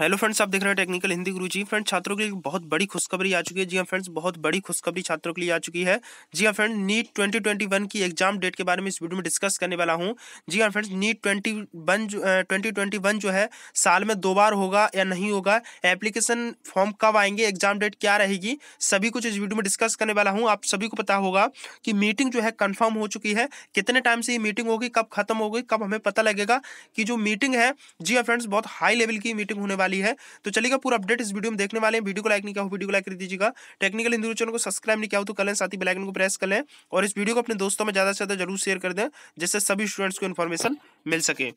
hello friends आप देख रहे हैं टेक्निकल हिंदी गुरु जी फ्रेंड छात्रों के लिए बहुत बड़ी खुशखबरी आ चुकी है जी हाँ फ्रेंड्स बहुत बड़ी खुशखबरी छात्रों के लिए आ चुकी है जी हाँ फ्रेंड नीट 2021 की एग्जाम डेट के बारे में इस वीडियो में डिस्कस करने वाला हूँ जी हाँ friends NEET twenty one twenty twenty one जो है साल में दो बार होगा या नहीं होगा एप्लीकेशन फॉर्म कब आएंगे एग्जाम डेट क्या रहेगी सभी कुछ इस वीडियो में डिस्कस करने वाला हूँ आप सभी को पता होगा कि मीटिंग जो है कन्फर्म हो चुकी है कितने टाइम से ये मीटिंग होगी कब खत्म होगी कब हमें पता लगेगा कि जो मीटिंग है जी हाँ फ्रेंड्स बहुत हाई लेवल की मीटिंग होने वाली वाली है तो चलेगा पूरा अपडेट इस वीडियो में देखने वाले हैं वीडियो को लाइक नहीं किया वीडियो को लाइक कर दीजिएगा टेक्निकल हिंदू चैनल को सब्सक्राइब नहीं किया हो तो करें साथ ही बेलाइकन को प्रेस कर लें और इस वीडियो को अपने दोस्तों में ज़्यादा से ज़्यादा जरूर शेयर कर दें जिससे सभी स्टूडेंट्स को इन्फॉर्मेशन मिल सके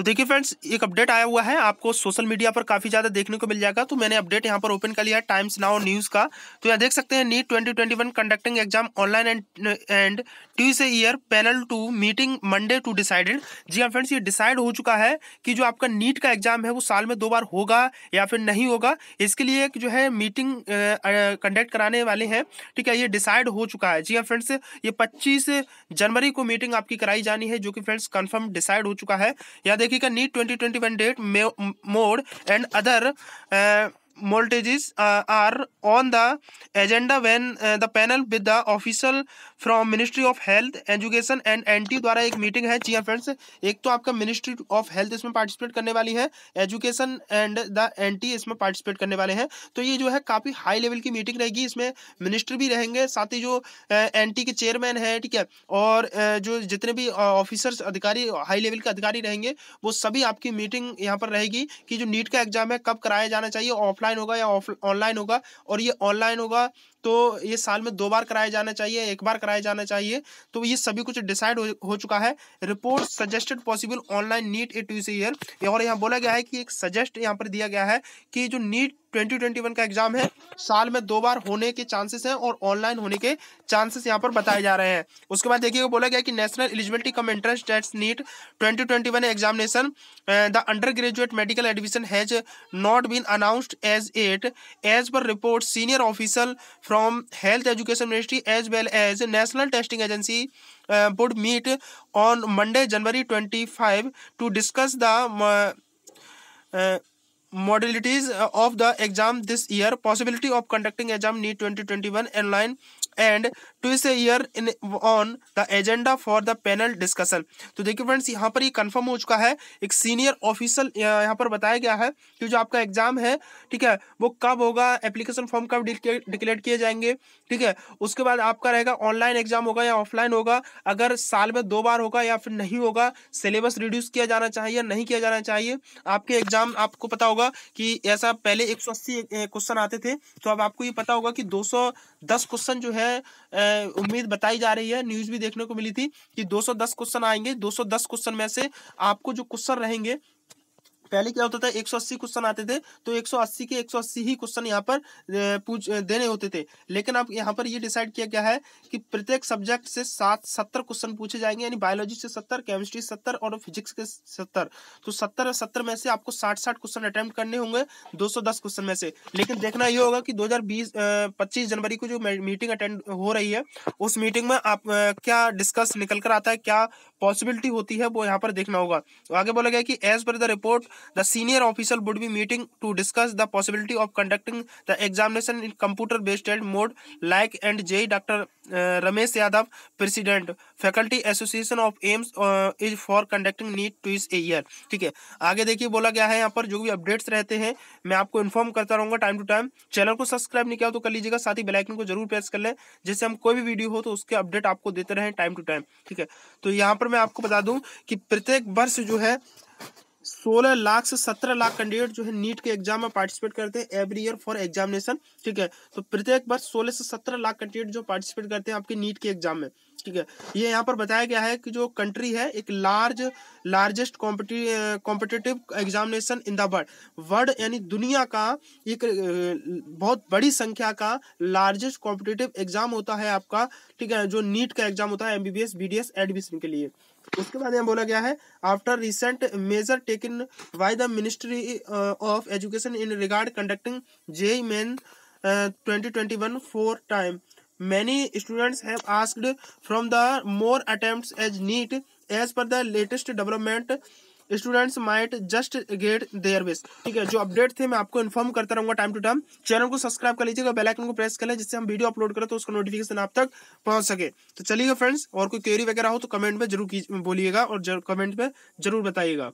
तो देखिए फ्रेंड्स एक अपडेट आया हुआ है आपको सोशल मीडिया पर काफ़ी ज़्यादा देखने को मिल जाएगा तो मैंने अपडेट यहाँ पर ओपन कर लिया है टाइम्स नाउ न्यूज़ का तो यहाँ देख सकते हैं NEET twenty twenty one conducting exam online and and Tuesday year panel to meeting Monday to decided जी हाँ फ्रेंड्स ये डिसाइड हो चुका है कि जो आपका नीट का एग्जाम है वो साल में दो बार होगा या फिर नहीं होगा इसके लिए एक जो है मीटिंग कंडक्ट कराने वाले हैं ठीक है ये डिसाइड हो चुका है जी हाँ फ्रेंड्स ये पच्चीस जनवरी को मीटिंग आपकी कराई जानी है जो कि फ्रेंड्स कन्फर्म डिसाइड हो चुका है या देख देखिएगा NEET 2021 date mode and other मोल्टेजिस uh, are on the agenda when uh, the panel with the official from ministry of health education and द्वारा एक मीटिंग है जी फ्रेंड्स हाँ, एक तो आपका मिनिस्ट्री ऑफ हेल्थ इसमें पार्टिसिपेट करने वाली है एजुकेशन एंड द टी इसमें पार्टिसिपेट करने वाले हैं तो ये जो है काफ़ी हाई लेवल की मीटिंग रहेगी इसमें मिनिस्टर भी रहेंगे साथ ही जो टी uh, के चेयरमैन है ठीक है और uh, जो जितने भी ऑफिसर्स uh, अधिकारी हाई लेवल के अधिकारी रहेंगे वो सभी आपकी मीटिंग यहाँ पर रहेगी कि जो नीट का एग्जाम है कब कराया जाना चाहिए ऑफलाइन ऑनलाइन होगा या ऑनलाइन होगा और ये ऑनलाइन होगा तो ये साल में दो बार कराया जाना चाहिए एक बार कराया जाना चाहिए तो ये सभी कुछ डिसाइड हो, हो चुका है report suggested possible online NEET A to C और यहाँ बोला गया है कि एक सजेस्ट यहाँ पर दिया गया है कि जो नीट 2021 का एग्जाम है साल में दो बार होने के चांसेस हैं और ऑनलाइन होने के चांसेस यहाँ पर बताए जा रहे हैं उसके बाद देखिए बोला गया कि national eligibility cum entrance test NEET 2021 examination the under graduate medical admission has not been announced as at as per report senior officer from health education ministry as well as national testing agency would meet on Monday January twenty five to discuss the modalities of the exam this year possibility of conducting exam NEET twenty twenty one online and to is year in on the agenda for the panel discussion तो देखिए friends यहाँ पर ये confirm हो चुका है एक senior officer यहाँ पर बताया गया है कि जो आपका एग्जाम है ठीक है वो कब होगा एप्लीकेशन फॉर्म कब डिक्लेयर किए जाएंगे ठीक है उसके बाद आपका रहेगा ऑनलाइन एग्जाम होगा या ऑफलाइन होगा अगर साल में दो बार होगा या फिर नहीं होगा सिलेबस रिड्यूस किया जाना चाहिए या नहीं किया जाना चाहिए आपके एग्जाम आपको पता होगा कि ऐसा पहले एक क्वेश्चन आते थे तो अब आपको ये पता होगा कि दो क्वेश्चन जो है है उम्मीद बताई जा रही है न्यूज भी देखने को मिली थी कि 210 क्वेश्चन आएंगे 210 क्वेश्चन में से आपको जो क्वेश्चन रहेंगे पहले क्या होता था 180 क्वेश्चन आते थे तो 180 के 180 ही क्वेश्चन यहाँ पर पूछ देने होते थे लेकिन अब यहाँ पर ये यह डिसाइड किया गया है कि प्रत्येक सब्जेक्ट से सात सत्तर क्वेश्चन पूछे जाएंगे यानी बायोलॉजी से सत्तर केमिस्ट्री सत्तर और फिजिक्स के सत्तर तो सत्तर और सत्तर में से आपको साठ साठ क्वेश्चन अटैम्प्ट करने होंगे दो क्वेश्चन में से लेकिन देखना ये होगा कि दो हजार जनवरी को जो मीटिंग अटेंड हो रही है उस मीटिंग में आप क्या डिस्कस निकल कर आता है क्या पॉसिबिलिटी होती है वो यहाँ पर देखना होगा तो आगे बोला गया कि as per the report the senior officer would be meeting to discuss the possibility of conducting the examination in computer based mode like and J doctor Ramesh Yadav president faculty association of AIIMS is for conducting NEET to is year ठीक है आगे देखिए बोला गया है यहाँ पर जो भी अपडेट्स रहते हैं मैं आपको इन्फॉर्म करता रहूँगा टाइम टू टाइम चैनल को सब्सक्राइब नहीं किया तो कर लीजिएगा साथ ही बेलाइकन को जरूर प्रेस कर लें जैसे हम कोई भी वीडियो हो तो उसके अपडेट आपको देते रहें टाइम टू टाइम ठीक है तो यहाँ पर मैं आपको बता दूँ कि प्रत्येक वर्ष जो है सोलह लाख से सत्रह लाख कैंडिडेट जो है नीट के एग्जाम में पार्टिसिपेट करते हैं एवरी ईयर फॉर एग्जामिनेशन ठीक है तो प्रत्येक वर्ष सोलह से सत्रह लाख कैंडिडेट जो पार्टिसिपेट करते हैं आपके नीट के एग्जाम में ठीक है ये यहाँ पर बताया गया है कि जो कंट्री है एक large largest competitive examination in the world world यानी दुनिया का एक बहुत बड़ी संख्या का लार्जेस्ट कॉम्पिटेटिव एग्जाम होता है आपका ठीक है जो नीट का एग्जाम होता है एमबीबीएस बीडीएस एडमिशन के लिए उसके बाद यहाँ बोला गया है after recent measure taken by the ministry of education in regard conducting J main twenty twenty many students have more attempt as NEET as per latest development students might just get their wish ठीक है जो update थे मैं आपको inform करता रहूंगा time to time channel को subscribe कर लीजिएगा बेल आइकन को प्रेस कर लें जिससे हम वीडियो अपलोड करें तो उसका नोटिफिकेशन आप तक पहुंच सके तो चलिएगा फ्रेंड्स और कोई क्वेरी वगैरह हो तो कमेंट में जरूर बोलिएगा और कमेंट में जरूर बताइएगा